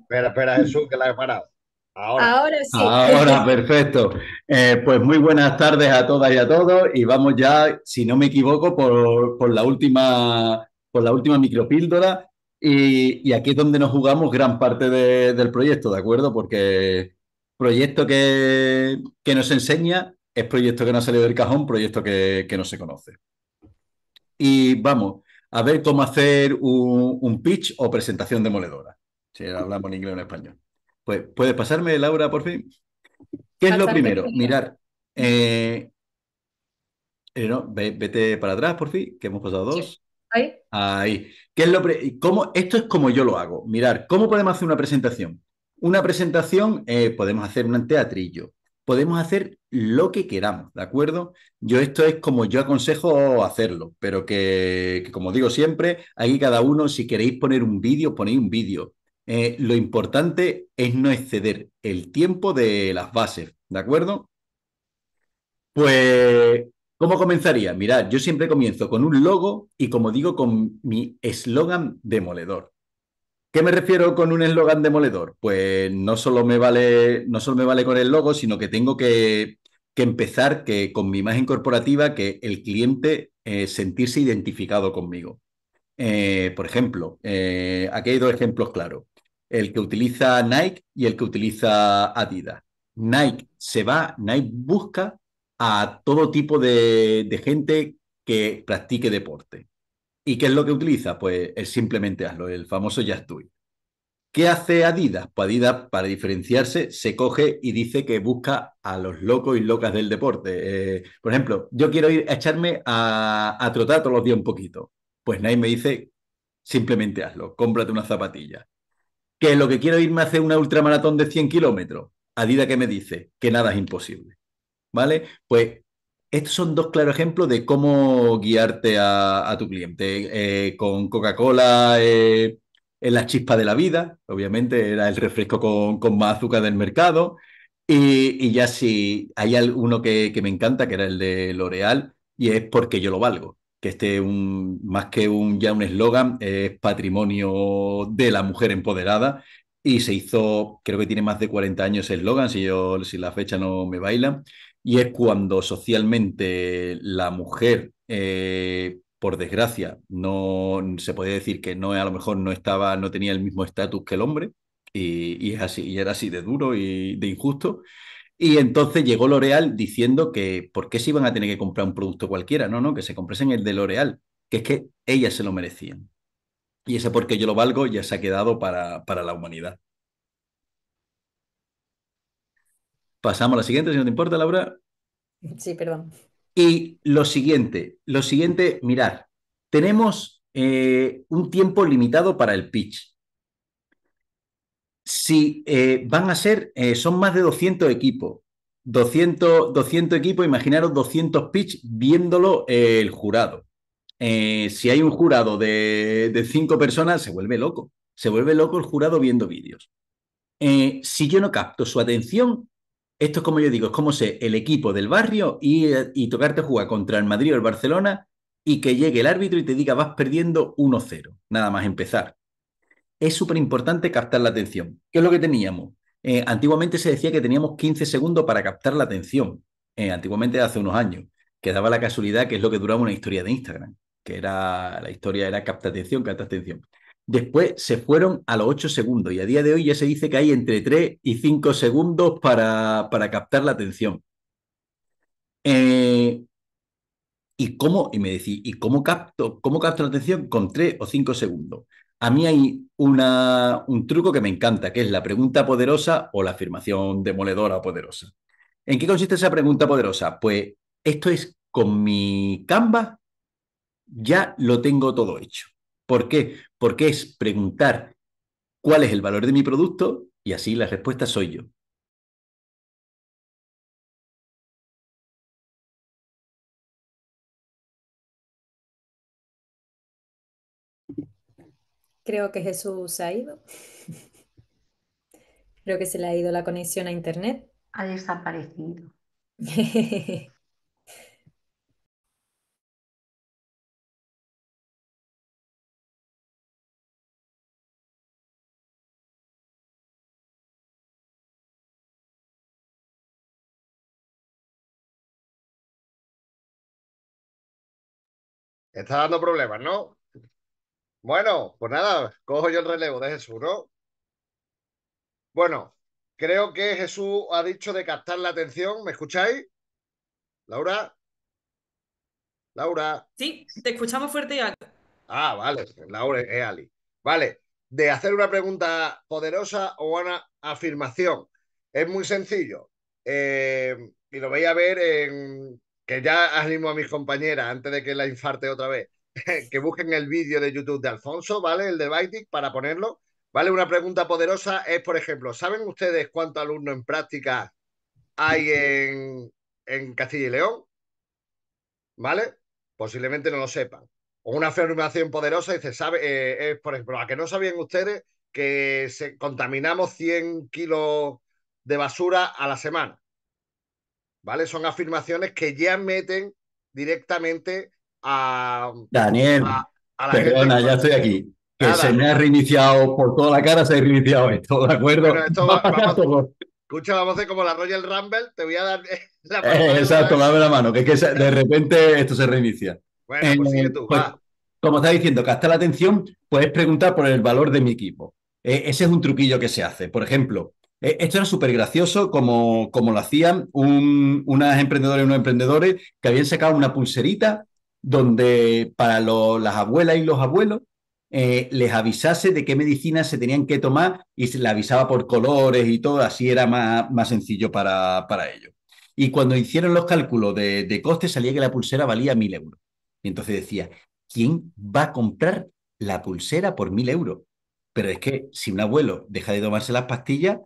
Espera, espera, Jesús, que la he parado. Ahora. sí. Ahora, perfecto. Eh, pues muy buenas tardes a todas y a todos. Y vamos ya, si no me equivoco, por, la última por la última micropíldora. Y, aquí es donde nos jugamos gran parte del proyecto, ¿de acuerdo? Porque proyecto que, nos enseña es proyecto que no ha salido del cajón, proyecto que, no se conoce. Y vamos a ver cómo hacer un pitch o presentación demoledora. Si hablamos en inglés o en español. Pues, ¿Puedes pasarme, Laura, por fin? ¿Qué es lo primero? Mirar. Eh, eh, vete para atrás, por fin, que hemos pasado dos. Ahí. Ahí. ¿Qué es lo esto es como yo lo hago. Mirar, ¿cómo podemos hacer una presentación? Una presentación, eh, podemos hacer un teatrillo, podemos hacer lo que queramos, ¿de acuerdo? Yo esto es como yo aconsejo hacerlo, pero que, que como digo siempre, aquí cada uno, si queréis poner un vídeo, ponéis un vídeo. Eh, lo importante es no exceder el tiempo de las bases, ¿de acuerdo? Pues, ¿cómo comenzaría? Mirad, yo siempre comienzo con un logo y, como digo, con mi eslogan demoledor. ¿Qué me refiero con un eslogan demoledor? Pues no solo me vale, no solo me vale con el logo, sino que tengo que, empezar que, con mi imagen corporativa, que el cliente eh, sentirse identificado conmigo. Eh, por ejemplo, aquí hay dos ejemplos claros el que utiliza Nike y el que utiliza Adidas. Nike se va, Nike busca a todo tipo de, gente que practique deporte. ¿Y qué es lo que utiliza? Pues es simplemente hazlo, el famoso ya estoy. ¿Qué hace Adidas? Pues Adidas, para diferenciarse, se coge y dice que busca a los locos y locas del deporte. Eh, por ejemplo, yo quiero ir a echarme a, a trotar todos los días un poquito. Pues Nike me dice, simplemente hazlo, cómprate una zapatilla que lo que quiero irme a hacer una ultramaratón de 100 kilómetros. Adidas que me dice que nada es imposible. ¿Vale? Pues estos son dos claros ejemplos de cómo guiarte a, tu cliente. Eh, con Coca-Cola eh, en la chispa de la vida, obviamente era el refresco con, más azúcar del mercado. Y, ya si hay alguno que, que me encanta, que era el de L'Oreal, y es porque yo lo valgo este es más que un, ya un eslogan es patrimonio de la mujer empoderada y se hizo, creo que tiene más de 40 años ese eslogan, si, si la fecha no me baila, y es cuando socialmente la mujer... Eh, por desgracia, no se puede decir que no, a lo mejor no estaba, no tenía el mismo estatus que el hombre, y, es así, y era así de duro y de injusto. Y entonces llegó L'Oreal diciendo que por qué se iban a tener que comprar un producto cualquiera, no, no, que se compresen el de L'Oreal, que es que ellas se lo merecían. Y ese porque yo lo valgo ya se ha quedado para, para la humanidad. Pasamos a la siguiente, si no te importa, Laura. Sí, perdón. Y lo siguiente, lo siguiente, mirar, tenemos eh, un tiempo limitado para el pitch si eh, van a ser, eh, son más de 200 equipos. 200, 200 equipos, imaginaros 200 pitch viéndolo eh, el jurado. si hay un jurado de, de cinco personas, se vuelve loco. Se vuelve loco el jurado viendo vídeos. si yo no capto su atención, esto es como yo digo, es como sé el equipo del barrio y, y tocarte jugar contra el Madrid o el Barcelona y que llegue el árbitro y te diga vas perdiendo 1-0, nada más empezar es súper importante captar la atención. ¿Qué es lo que teníamos? Eh, antiguamente se decía que teníamos 15 segundos para captar la atención, eh, antiguamente hace unos años, que daba la casualidad que es lo que duraba una historia de Instagram, que era la historia era capta atención, capta atención. Después se fueron a los 8 segundos y a día de hoy ya se dice que hay entre 3 y 5 segundos para, para captar la atención. Eh, ¿Y cómo? Y me decís, ¿y cómo capto, cómo capto la atención? Con 3 o 5 segundos. A mí hay un truco que me encanta, que es la pregunta poderosa o la afirmación demoledora poderosa. ¿En qué consiste esa pregunta poderosa? Pues esto es con mi Canva ya lo tengo todo hecho. ¿Por qué? Porque es preguntar cuál es el valor de mi producto y así la respuesta soy yo. Creo que Jesús ha ido. Creo que se le ha ido la conexión a internet. Ha desaparecido. Está dando problemas, ¿no? Bueno, pues nada, cojo yo el relevo de Jesús, ¿no? Bueno, creo que Jesús ha dicho de captar la atención. ¿Me escucháis? Laura. Laura. Sí, te escuchamos fuerte y alto. Ah, vale, Laura es Ali. Vale, de hacer una pregunta poderosa o una afirmación. Es muy sencillo. Eh, y lo voy a ver en, que ya animo a mis compañeras antes de que la infarte otra vez. que busquen el vídeo de YouTube de Alfonso, ¿vale? El de Baitic para ponerlo. ¿Vale? Una pregunta poderosa es, por ejemplo, ¿saben ustedes cuánto alumno en práctica hay en, Castilla y León? ¿Vale? Posiblemente no lo sepan. O una afirmación poderosa dice, ¿sabe? Eh, es, por ejemplo, a que no sabían ustedes que se, contaminamos 100 kilos de basura a la semana. ¿Vale? Son afirmaciones que ya meten directamente Daniel, perdona, ya estoy aquí. Que se me ha reiniciado por toda la cara, se ha reiniciado esto, ¿de acuerdo? va, Escucha, vamos a hacer como la Royal Rumble, te voy a dar la eh, exacto, dame la mano, que, de repente esto se reinicia. Pues pues, como está diciendo, hasta la atención, puedes preguntar por el valor de mi equipo. E, ese es un truquillo que se hace. Por ejemplo, e, esto era súper gracioso como, como lo hacían unas emprendedoras y unos emprendedores que habían sacado una pulserita donde para las abuelas y los abuelos eh, les avisase de qué medicinas se tenían que tomar y se le avisaba por colores y todo, así era más, más sencillo para, para ellos. Y cuando hicieron los cálculos de, de coste salía que la pulsera valía mil euros. Y entonces decía, ¿quién va a comprar la pulsera por mil euros? Pero es que si un abuelo deja de tomarse las pastillas,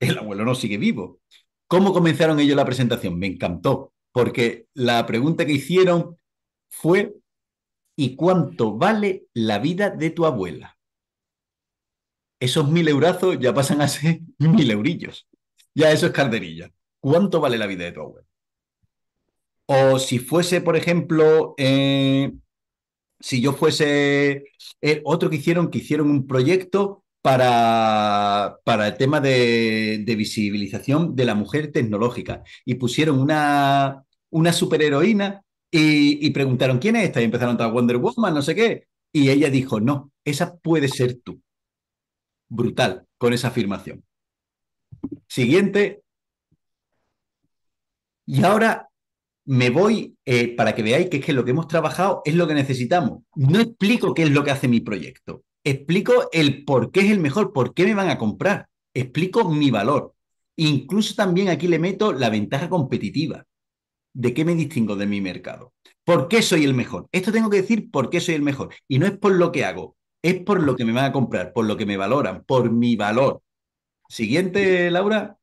el abuelo no sigue vivo. ¿Cómo comenzaron ellos la presentación? Me encantó, porque la pregunta que hicieron fue y cuánto vale la vida de tu abuela. Esos mil eurazos ya pasan a ser mil eurillos. Ya eso es carderilla. ¿Cuánto vale la vida de tu abuela? O si fuese, por ejemplo, eh, si yo fuese eh, otro que hicieron, que hicieron un proyecto para, para el tema de, de, visibilización de la mujer tecnológica y pusieron una, una superheroína y, preguntaron, ¿quién es esta? Y empezaron a Wonder Woman, no sé qué. Y ella dijo, no, esa puede ser tú. Brutal con esa afirmación. Siguiente. Y ahora me voy eh, para que veáis que es que lo que hemos trabajado es lo que necesitamos. No explico qué es lo que hace mi proyecto. Explico el por qué es el mejor, por qué me van a comprar. Explico mi valor. Incluso también aquí le meto la ventaja competitiva de qué me distingo de mi mercado, por qué soy el mejor. Esto tengo que decir por qué soy el mejor. Y no es por lo que hago, es por lo que me van a comprar, por lo que me valoran, por mi valor. Siguiente, Laura.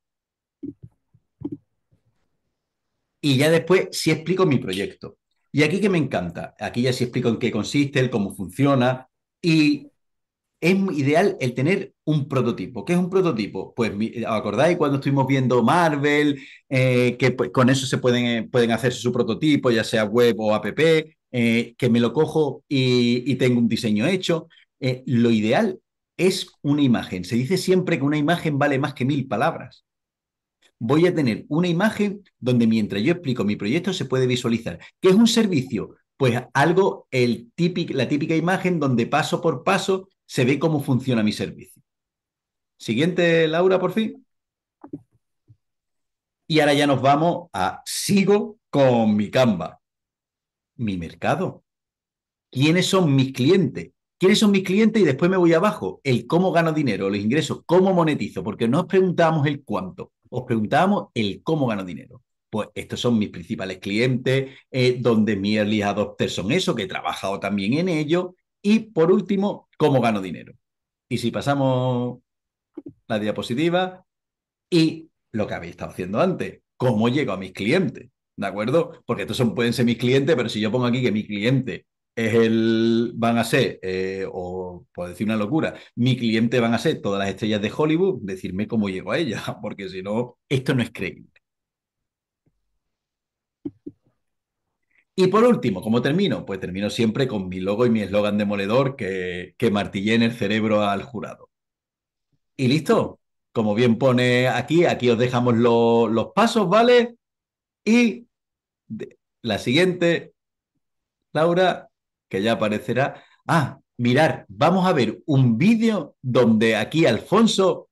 Y ya después sí explico mi proyecto. Y aquí que me encanta, aquí ya sí explico en qué consiste, el cómo funciona y es ideal el tener un prototipo. ¿Qué es un prototipo? Pues, eh, ¿acordáis cuando estuvimos viendo Marvel, eh, que con eso se pueden, eh, pueden hacerse su prototipo, ya sea web o app, que me lo cojo y, tengo un diseño hecho? lo ideal es una imagen. Se dice siempre que una imagen vale más que mil palabras. Voy a tener una imagen donde mientras yo explico mi proyecto se puede visualizar. ¿Qué es un servicio? Pues algo, el la típica imagen donde paso por paso se ve cómo funciona mi servicio. Siguiente, Laura, por fin. Y ahora ya nos vamos a sigo con mi Canva. Mi mercado. ¿Quiénes son mis clientes? ¿Quiénes son mis clientes? Y después me voy abajo. El cómo gano dinero, los ingresos, cómo monetizo. Porque no os preguntábamos el cuánto, os preguntábamos el cómo gano dinero. Pues estos son mis principales clientes, eh, donde mi early adopters son eso, que he trabajado también en ello. Y por último, cómo gano dinero. Y si pasamos la diapositiva y lo que habéis estado haciendo antes, cómo llego a mis clientes, ¿de acuerdo? Porque estos son, pueden ser mis clientes, pero si yo pongo aquí que mi cliente es el, van a ser, eh, o por decir una locura, mi cliente van a ser todas las estrellas de Hollywood, decirme cómo llego a ellas, porque si no, esto no es creíble. Y por último, ¿cómo termino? Pues termino siempre con mi logo y mi eslogan demoledor que, martillé en el cerebro al jurado. Y listo. Como bien pone aquí, aquí os dejamos los pasos, ¿vale? Y la siguiente, Laura, que ya aparecerá. Ah, mirar, vamos a ver un vídeo donde aquí Alfonso,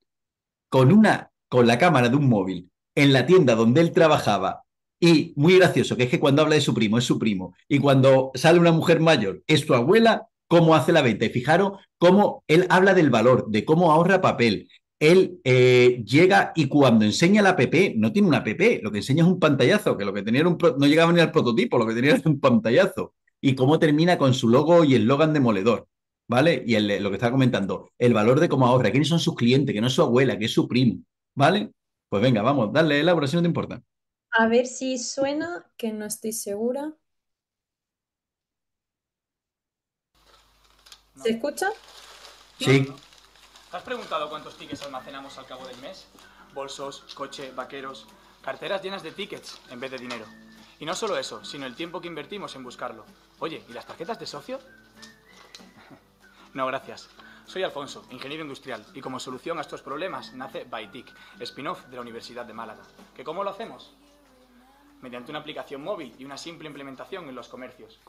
con una, con la cámara de un móvil, en la tienda donde él trabajaba, y muy gracioso, que es que cuando habla de su primo, es su primo. Y cuando sale una mujer mayor, es su abuela, cómo hace la venta. Y fijaros cómo él habla del valor, de cómo ahorra papel. Él eh, llega y cuando enseña la PP, no tiene una PP, lo que enseña es un pantallazo, que lo que tenía era un no llegaba ni al prototipo, lo que tenía era un pantallazo. Y cómo termina con su logo y el eslogan demoledor. ¿Vale? Y lo que estaba comentando, el valor de cómo ahorra, quiénes son sus clientes, que no es su abuela, que es su primo. ¿Vale? Pues venga, vamos, dale, Laura, si no te importa. A ver si suena, que no estoy segura. ¿Se escucha? Sí. ¿Te has preguntado cuántos tickets almacenamos al cabo del mes? Bolsos, coche, vaqueros, carteras llenas de tickets en vez de dinero. Y no solo eso, sino el tiempo que invertimos en buscarlo. Oye, ¿y las tarjetas de socio? no, gracias. Soy Alfonso, ingeniero industrial, y como solución a estos problemas nace BITIC, spin-off de la Universidad de Málaga. ¿Que cómo lo hacemos? mediante una aplicación móvil y una simple implementación en los comercios.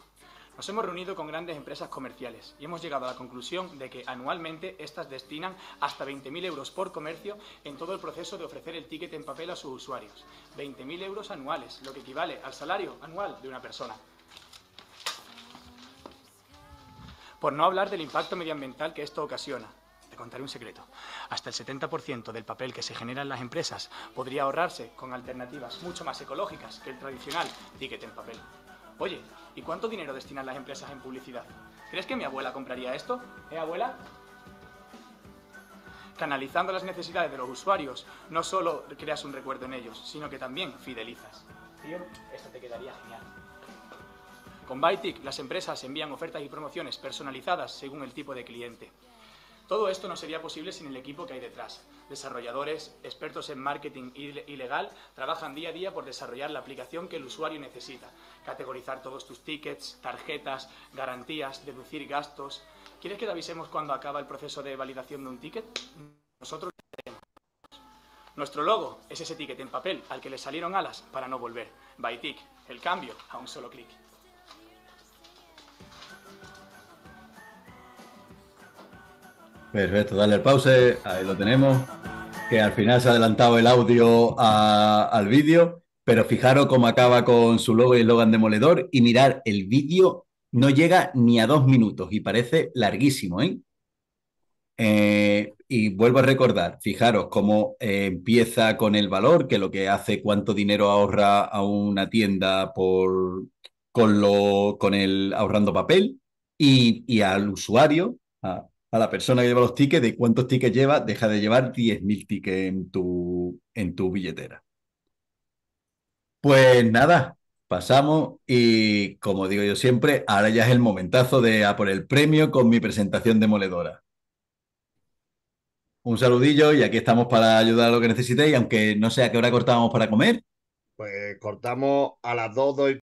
Nos hemos reunido con grandes empresas comerciales y hemos llegado a la conclusión de que anualmente estas destinan hasta 20.000 euros por comercio en todo el proceso de ofrecer el ticket en papel a sus usuarios. 20.000 euros anuales, lo que equivale al salario anual de una persona. Por no hablar del impacto medioambiental que esto ocasiona. Te contaré un secreto hasta el 70% del papel que se genera en las empresas podría ahorrarse con alternativas mucho más ecológicas que el tradicional ticket en papel. Oye, ¿y cuánto dinero destinan las empresas en publicidad? ¿Crees que mi abuela compraría esto? ¿Eh, abuela? Canalizando las necesidades de los usuarios, no solo creas un recuerdo en ellos, sino que también fidelizas. Tío, esto te quedaría genial. Con Bytic, las empresas envían ofertas y promociones personalizadas según el tipo de cliente. Todo esto no sería posible sin el equipo que hay detrás. Desarrolladores, expertos en marketing y legal, trabajan día a día por desarrollar la aplicación que el usuario necesita. Categorizar todos tus tickets, tarjetas, garantías, deducir gastos. ¿Quieres que te avisemos cuando acaba el proceso de validación de un ticket? Nosotros lo nuestro logo es ese ticket en papel al que le salieron alas para no volver. ByTick, el cambio a un solo clic. Perfecto, dale el pause, ahí lo tenemos, que al final se ha adelantado el audio al vídeo, pero fijaros cómo acaba con su logo y eslogan demoledor y mirar el vídeo no llega ni a dos minutos y parece larguísimo, ¿eh? eh y vuelvo a recordar, fijaros cómo eh, empieza con el valor, que lo que hace cuánto dinero ahorra a una tienda por, con, lo, con el ahorrando papel y, y al usuario, a, a la persona que lleva los tickets de cuántos tickets lleva, deja de llevar 10.000 tickets en tu, en tu billetera. Pues nada, pasamos y como digo yo siempre, ahora ya es el momentazo de a por el premio con mi presentación demoledora. Un saludillo y aquí estamos para ayudar a lo que necesitéis, aunque no sea a qué hora cortábamos para comer. Pues cortamos a las 2, 2